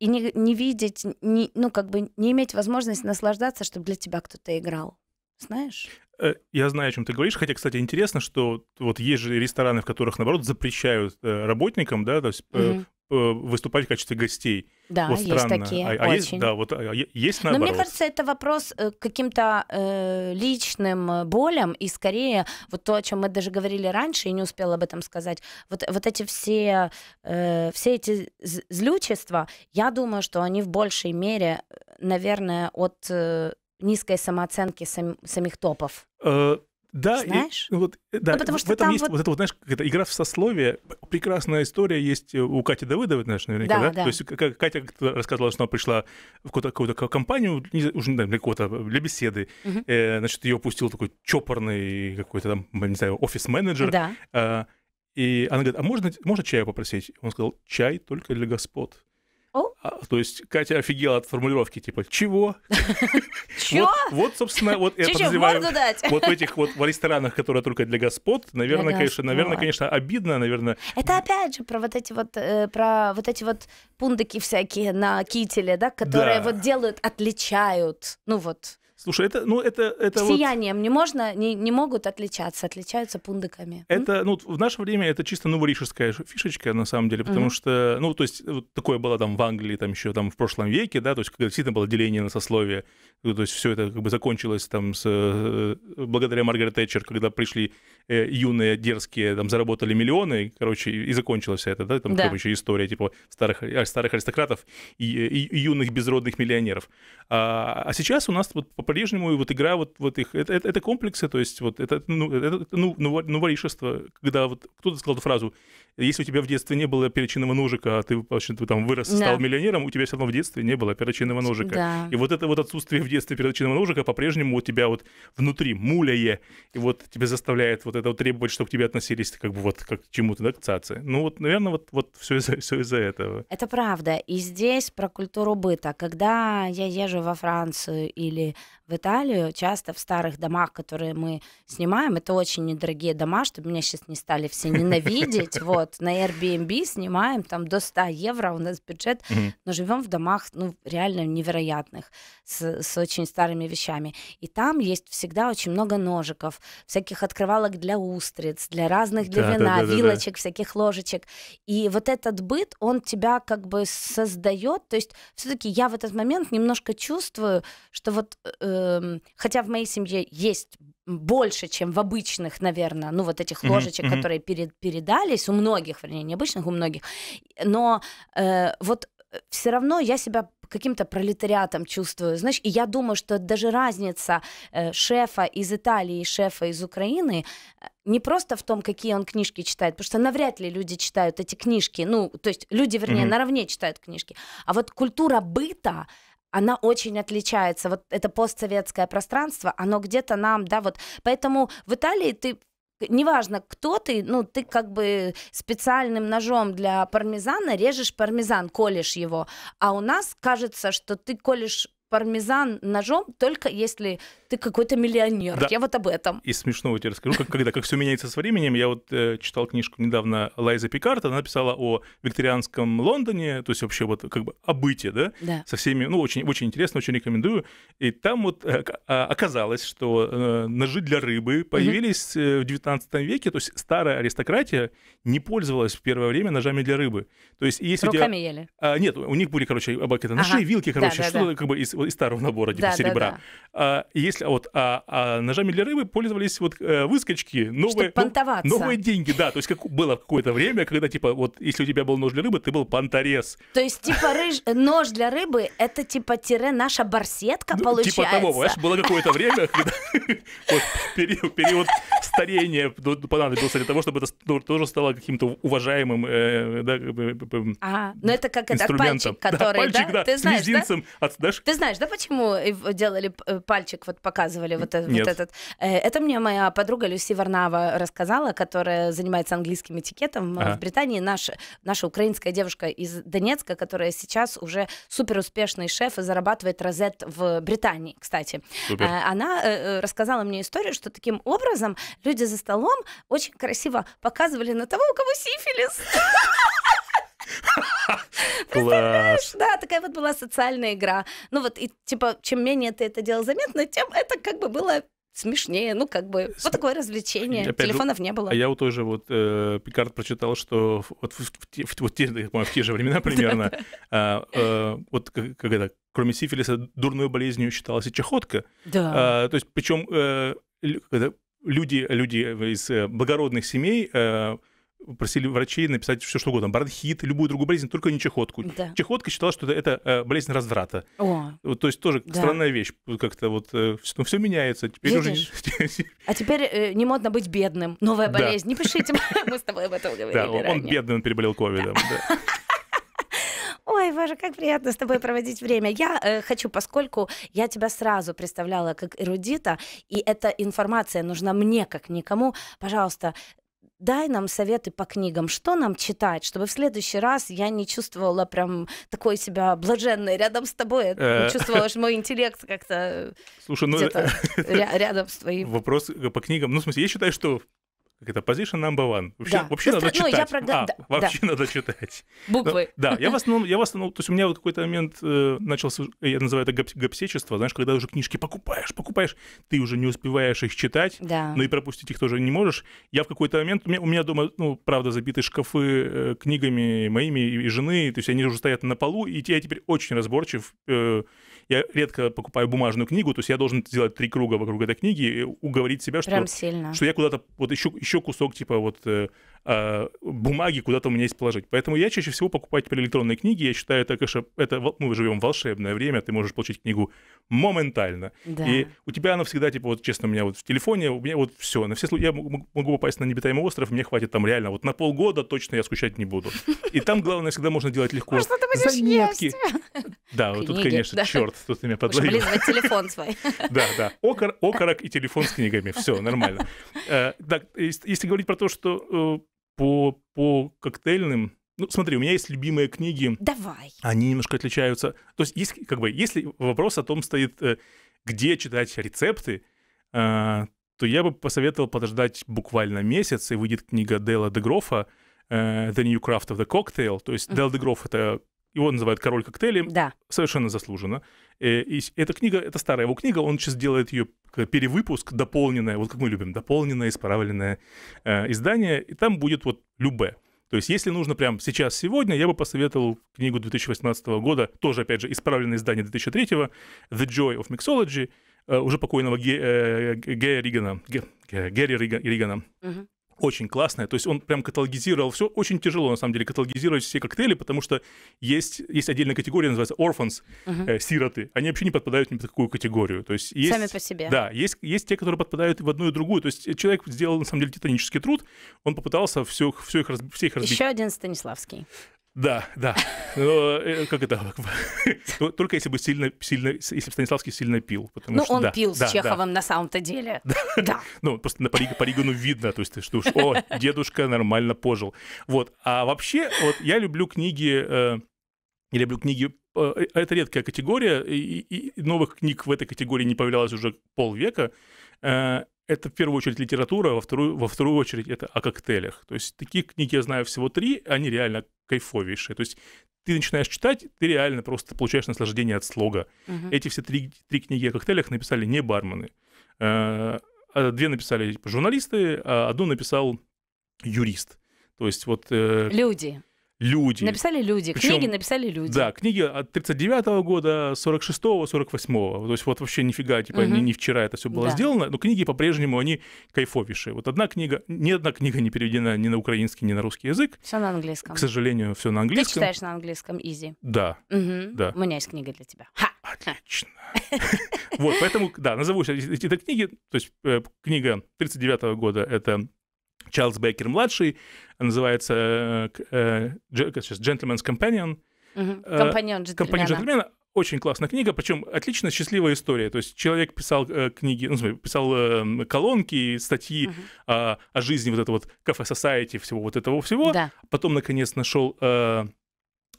и не, не видеть, не, ну, как бы не иметь возможности наслаждаться, чтобы для тебя кто-то играл. Знаешь? Э, я знаю, о чем ты говоришь, хотя, кстати, интересно, что вот есть же рестораны, в которых, наоборот, запрещают э, работникам, да, то есть угу. Э, выступать в качестве гостей. Да, вот странно. такие. А, а очень. есть, да, вот а, есть наоборот. Но мне кажется, это вопрос э, каким-то э, личным э, болям и скорее вот то, о чем мы даже говорили раньше и не успела об этом сказать. Вот вот эти все э, все эти злючества, я думаю, что они в большей мере, наверное, от э, низкой самооценки сам, самих топов. Э, да, знаешь? И, вот, э, да, ну, потому что в этом есть вот... вот эта вот, знаешь, какая игра в сословие. Прекрасная история есть э, у Кати Давыдовой, знаешь, наверняка, да? да? да. То есть как, Катя рассказывала, что она пришла в какую-то, какую компанию, не, уже не знаю, для какого-то, э, для беседы. Угу. Э, значит, ее пустил такой чопорный какой-то там, не знаю, офис-менеджер. Да. Э, и она говорит, а можно, можно чаю попросить? Он сказал, чай только для господ. Oh? А, то есть Катя офигела от формулировки, типа, чего? [laughs] Чего? Вот, собственно, вот я подозреваю, вот в этих вот в ресторанах, которые только для господ, наверное, конечно, наверное, конечно, обидно, наверное. Это опять же про вот эти вот, э, про вот эти вот пундыки всякие на кителе, да, которые вот делают, отличают, ну вот. Слушай, это, ну, это, это Сиянием вот... не можно, не, не могут отличаться, отличаются пундыками. Это, ну, в наше время это чисто новорижская фишечка, на самом деле, потому mm-hmm. что, ну, то есть, вот такое было там в Англии, там еще там в прошлом веке, да, то есть, когда действительно было деление на сословие, ну, то есть, все это как бы закончилось там с, э, э, благодаря Маргарет Тэтчер, когда пришли э, юные, дерзкие, там, заработали миллионы, короче, и закончилась вся эта, да, там, да. Как бы, еще история, типа, старых, а, старых аристократов и, э, и, и юных безродных миллионеров. А, а сейчас у нас вот по-прежнему вот игра вот, вот их, это, это, это комплексы, то есть вот это, ну, это ну, новоришество, ну, ну, когда вот кто-то сказал фразу, если у тебя в детстве не было перочинного ножика, а ты вообще там вырос, да. стал миллионером, у тебя все равно в детстве не было перочинного ножика. Да. И вот это вот отсутствие в детстве перочинного ножика по-прежнему у тебя вот внутри муляе, и вот тебя заставляет вот это вот требовать, чтобы к тебе относились как бы вот как к чему-то, да, к цаце. Ну вот, наверное, вот, вот все из-за из, все из этого. Это правда. И здесь про культуру быта. Когда я езжу во Францию или в Италию, часто в старых домах, которые мы снимаем, это очень недорогие дома, чтобы меня сейчас не стали все ненавидеть, [laughs] вот, на Airbnb снимаем, там до 100 евро у нас бюджет, но живем в домах, ну, реально невероятных, с, с очень старыми вещами. И там есть всегда очень много ножиков, всяких открывалок для устриц, для разных, для да, вина, да, да, вилочек, да. всяких ложечек. И вот этот быт, он тебя как бы создает, то есть все-таки я в этот момент немножко чувствую, что вот э, Эм, хотя в моей семье есть больше, чем в обычных, наверное, ну вот этих ложечек, mm-hmm. которые перед, передались, у многих, вернее, не обычных, у многих, но э, вот э, все равно я себя каким-то пролетариатом чувствую, знаешь, и я думаю, что даже разница э, шефа из Италии и шефа из Украины э, не просто в том, какие он книжки читает, потому что навряд ли люди читают эти книжки, ну, то есть люди, вернее, mm-hmm. наравне читают книжки, а вот культура быта, она очень отличается. Вот это постсоветское пространство, оно где-то нам, да, вот. Поэтому в Италии ты неважно, кто ты, ну, ты как бы специальным ножом для пармезана режешь пармезан, колешь его. А у нас кажется, что ты колешь пармезан ножом, только если ты какой-то миллионер. Да. Я вот об этом. И смешно я тебе расскажу, как, когда как все меняется с временем. Я вот э, читал книжку недавно Лайза Пикарт, она писала о викторианском Лондоне, то есть вообще вот как бы обытие, да? да. Со всеми, ну, очень, очень интересно, очень рекомендую. И там вот э, а, оказалось, что э, ножи для рыбы появились mm в 19 веке, то есть старая аристократия не пользовалась в первое время ножами для рыбы. То есть если Руками тебя... ели? А, нет, у них были, короче, это ножи, ага. вилки, короче, да, да, что да. как бы из из старого набора, типа да, серебра. Да, да. А, если вот а, а ножами для рыбы пользовались вот а, выскочки, новые, ну, новые деньги, да. То есть как было какое-то время, когда типа вот если у тебя был нож для рыбы, ты был понторез. То есть типа рыж... нож для рыбы это типа тире наша барсетка ну, типа получается. Типа того, понимаешь, было какое-то время, когда [laughs] период старения понадобился для того, чтобы это ну, тоже стало каким-то уважаемым инструментом. Э, а, Но ну, это как этот пальчик, который, да? Ты знаешь, да? знаешь, да, почему делали э, пальчик, вот показывали вот, э, Нет. вот этот? Э, это мне моя подруга Люси Варнава рассказала, которая занимается английским этикетом ага. в Британии. Наша, наша украинская девушка из Донецка, которая сейчас уже супер успешный шеф и зарабатывает розет в Британии, кстати. Супер. Она рассказала мне историю, что таким образом люди за столом очень красиво показывали на того, у кого сифилис. [laughs] [laughs] Класс. Да, такая вот была социальная игра. Ну вот, и типа, чем менее ты это делал заметно, тем это как бы было смешнее, ну как бы вот такое развлечение. Опять Телефонов же, не было. А я вот тоже вот э, Пикард прочитал, что вот в, в, в, вот те, в те же времена [laughs] примерно, а, э, вот как, это, кроме сифилиса дурной болезнью считалась и чахотка. Да. А, то есть причем э, люди люди из э, благородных семей просили врачей написать все что угодно, бронхит, любую другую болезнь, только не чехотку. Да. Чехотка считала, что это, это э, болезнь разврата. О, вот, то есть тоже да. странная вещь, как-то вот э, ну, все меняется. Теперь уже... [laughs] А теперь э, не модно быть бедным, новая болезнь. Да. Не пишите, мы с тобой об этом говорили. Да, он ранее. бедный, он переболел ковидом. Да. [laughs] Ой, Боже, как приятно с тобой проводить время. Я э, хочу, поскольку я тебя сразу представляла как эрудита, и эта информация нужна мне, как никому, пожалуйста, дай нам советы по книгам, что нам читать, чтобы в следующий раз я не чувствовала прям такой себя блаженной рядом с тобой, э. не чувствовала, что мой интеллект как-то Слушай, ну... Э, рядом с твоим. Вопрос э, по книгам. Ну, в смысле, я считаю, что как это, position number one. Вообще, да. вообще надо ну, читать. Ну, про... а, да, вообще да. надо читать. Буквы. Ну, да, я в основном, я в основном, то есть у меня вот какой-то момент э, начался, я называю это гоп гопсечество, знаешь, когда уже книжки покупаешь, покупаешь, ты уже не успеваешь их читать, да. но ну и пропустить их тоже не можешь. Я в какой-то момент, у меня, у меня дома, ну, правда, забиты шкафы э, книгами моими и, и жены, то есть они уже стоят на полу, и я теперь очень разборчив, э, я редко покупаю бумажную книгу, то есть я должен сделать три круга вокруг этой книги и уговорить себя, что, Прям сильно. что я куда-то вот еще, еще кусок типа вот э, Э, бумаги куда-то у меня есть положить. Поэтому я чаще всего покупаю теперь электронные книги. Я считаю, это, конечно, это, мы живем в волшебное время, ты можешь получить книгу моментально. Да. И у тебя она всегда, типа, вот честно, у меня вот в телефоне, у меня вот все. На все случаи я могу попасть на необитаемый остров, мне хватит там реально. Вот на полгода точно я скучать не буду. И там, главное, всегда можно делать легко. Может, Заметки. Да, вот тут, конечно, черт, тут ты меня подловил. Блин, телефон свой. [laughs] Да, да. Окорок и телефон с книгами. Все, нормально. Э, так, если говорить про то, что э, по, по коктейльным. Ну, смотри, у меня есть любимые книги. Давай. Они немножко отличаются. То есть, есть как бы, если вопрос о том стоит, э, где читать рецепты, а, то я бы посоветовал подождать буквально месяц, и выйдет книга Дела Дегрофа э, «The New Craft of the Cocktail». То есть mm-hmm. Дегроф — это его называют король коктейлей. Да. Совершенно заслуженно. Э, и эта книга, это старая его книга, он сейчас делает ее перевыпуск, дополненное, вот как мы любим, дополненное, исправленное э, издание, и там будет вот любе. То есть, если нужно прямо сейчас, сегодня, я бы посоветовал книгу 2018 года, тоже, опять же, исправленное издание 2003 «The Joy of Mixology», э, уже покойного Ге, э, Гея Ригана, Ге, Гэри Ригана, угу очень классная. То есть он прям каталогизировал все. Очень тяжело, на самом деле, каталогизировать все коктейли, потому что есть, есть отдельная категория, называется orphans, угу. э, сироты. Они вообще не подпадают ни под какую категорию. То есть есть, Сами по себе. Да, есть, есть те, которые подпадают в одну и другую. То есть человек сделал, на самом деле, титанический труд. Он попытался все, все, их, все их разбить. Еще один Станиславский. Да, да. Но ну, э, как это? [laughs] Ну, только если бы сильно, сильно, если бы Станиславский сильно пил. Потому ну, что, он да, пил да, с Чеховым да. на самом-то деле. Да. да. [laughs] Ну, просто на Парига, ну видно, то есть ты что, ну, о, дедушка нормально пожил. Вот. А вообще, вот я люблю книги, э, я люблю книги э, э это редкая категория, и, и новых книг в этой категории не появлялось уже полвека это в первую очередь литература, а во вторую, во вторую очередь это о коктейлях. То есть таких книг я знаю всего три, они реально кайфовейшие. То есть ты начинаешь читать, ты реально просто получаешь наслаждение от слога. Угу. Эти все три, три книги о коктейлях написали не бармены. Э, а две написали журналисты, а одну написал юрист. То есть вот... Э, Люди люди. Написали люди, Причем, книги написали люди. Да, книги от 39 -го года, 46-го, 48-го. То есть вот вообще нифига, типа, угу. не, не вчера это все было да. сделано, но книги по-прежнему, они кайфовейшие. Вот одна книга, ни одна книга не переведена ни на украинский, ни на русский язык. Все на английском. К сожалению, все на английском. Ты читаешь на английском, изи. Да, угу. да. У меня есть книга для тебя. Ха! Отлично. [laughs] Вот, поэтому, да, назову эти книги. То есть э, книга 39 -го года — это Чарльз Бейкер-младший, называется э, э сейчас, «Gentleman's Companion». Угу. «Компаньон джентльмена». «Компаньон джентльмена». Очень классная книга, причем отлично счастливая история. То есть человек писал э, книги, ну, смотри, писал э, колонки, статьи угу. э, о жизни вот этого вот кафе-сосайти, всего вот этого всего. Да. А потом, наконец, нашел э,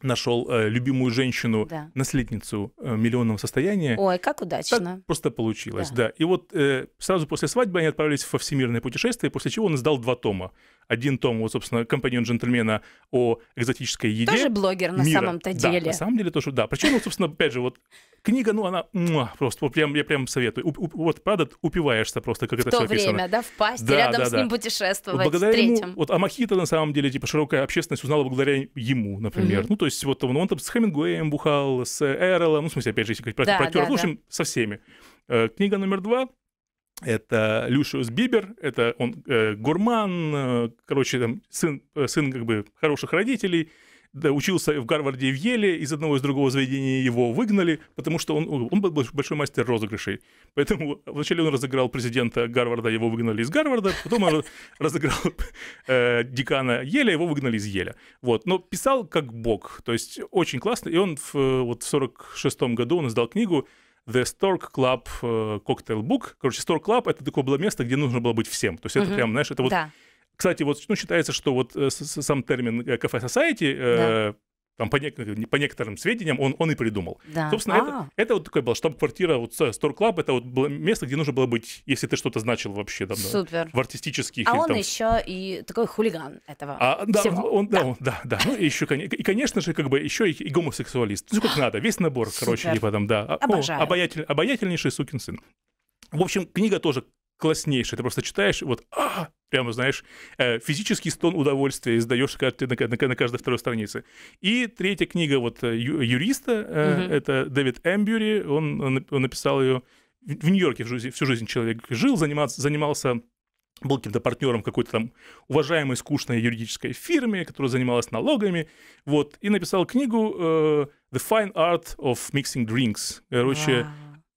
нашел э, любимую женщину, да. наследницу э, миллионного состояния. Ой, как удачно. Так просто получилось, да. да. И вот э, сразу после свадьбы они отправились во всемирное путешествие, после чего он издал два тома один том, вот, собственно, компаньон джентльмена о экзотической еде. Тоже блогер на мира. самом-то деле. на самом деле тоже, да. Причем, вот, ну, собственно, опять же, вот книга, ну, она муа, просто, вот прям, я прям советую. У, у, вот, правда, упиваешься просто, как в это все описано. время, да, в пасте, да, рядом да, с да. ним путешествовать, благодаря встретим. Ему, вот Амахита, на самом деле, типа, широкая общественность узнала благодаря ему, например. Mm-hmm. Ну, то есть, вот он, он там с Хемингуэем бухал, с Эролом, ну, в смысле, опять же, если говорить про, да, про да, в общем, со всеми. Э, книга номер два это Люшиус Бибер, это он э, гурман, э, короче, там, сын, э, сын как бы хороших родителей, да, учился в Гарварде и в Еле, из одного из другого заведения его выгнали, потому что он, он был большой мастер розыгрышей. Поэтому вначале он разыграл президента Гарварда, его выгнали из Гарварда, потом он [laughs] разыграл э, декана Еля, его выгнали из Еля. Вот. Но писал как бог, то есть очень классно, и он в, э, вот в году он издал книгу The Stork Club э, Cocktail Book. Короче, Stork Club — это такое было место, где нужно было быть всем. То есть это угу. прям, знаешь, это вот... Да. Кстати, вот ну, считается, что вот э, сам термин э, кафе society да. э, там по, не, по некоторым сведениям он, он и придумал. Да. Собственно, это, а. это вот такое было. штаб-квартира вот Store Club, это вот было место, где нужно было быть, если ты что-то значил вообще там, Супер. Да, в артистических. А или, он там... еще и такой хулиган этого а, да, всего. Он, да, да, он, да, да. Ну, и еще, и, конечно же, как бы еще и, и гомосексуалист. Ну, как надо, весь набор, Супер. короче, типа там, да. А, Обожаю. О, обаятель, обаятельнейший сукин сын. В общем, книга тоже класснейшая. Ты просто читаешь, вот, а, прямо, знаешь, э, физический стон удовольствия издаешь ты на, на, на каждой второй странице. И третья книга вот э, ю, юриста, угу. это Дэвид Эмбюри, он, он написал ее в Нью-Йорке всю жизнь человек жил, занимался, занимался был каким-то партнером какой-то там уважаемой скучной юридической фирме, которая занималась налогами, вот, и написал книгу э, The Fine Art of Mixing Drinks, короче, wow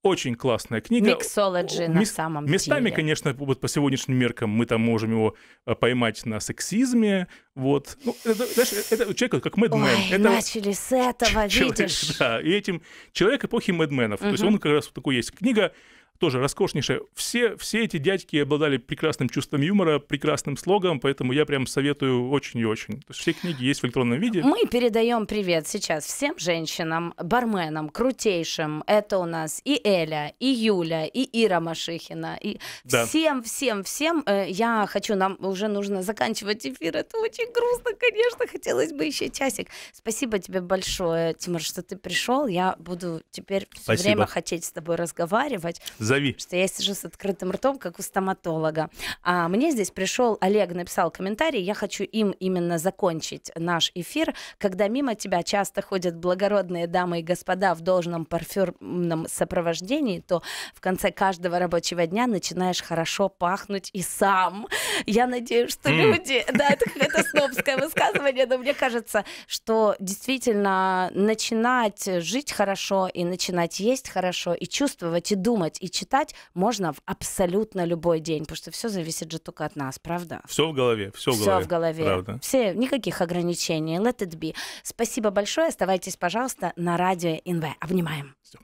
очень классная книга. Миксологи на самом деле. Местами, конечно, вот по сегодняшним меркам мы там можем его э, поймать на сексизме. Вот. Ну, это, знаешь, это человек, как Мэдмен. Ой, это... начали с этого, [laughs] человек, видишь? Да, и этим человек эпохи Мэдменов. Угу. То есть он как раз вот такой есть. Книга тоже роскошнейшая. Все, все эти дядьки обладали прекрасным чувством юмора, прекрасным слогом, поэтому я прям советую очень и очень. все книги есть в электронном виде. Мы передаем привет сейчас всем женщинам, барменам, крутейшим. Это у нас и Эля, и Юля, и Ира Машихина. И да. Всем, всем, всем. Э, я хочу, нам уже нужно заканчивать эфир. Это очень грустно, конечно. Хотелось бы еще часик. Спасибо тебе большое, Тимур, что ты пришел. Я буду теперь все время хотеть с тобой разговаривать. Зови. Что я сижу с открытым ртом, как у стоматолога. А мне здесь пришел Олег, написал комментарий. Я хочу им именно закончить наш эфир. Когда мимо тебя часто ходят благородные дамы и господа в должном парфюмном сопровождении, то в конце каждого рабочего дня начинаешь хорошо пахнуть и сам. Я надеюсь, что mm. люди... Да, это какое-то снобское высказывание, но мне кажется, что действительно начинать жить хорошо и начинать есть хорошо, и чувствовать, и думать, и читать можно в абсолютно любой день, потому что все зависит же только от нас, правда? Все в голове, все в голове. Все в голове. Правда. Все, никаких ограничений. Let it be. Спасибо большое. Оставайтесь, пожалуйста, на радио НВ. Обнимаем. Все.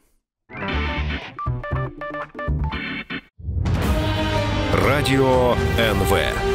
Радио НВ.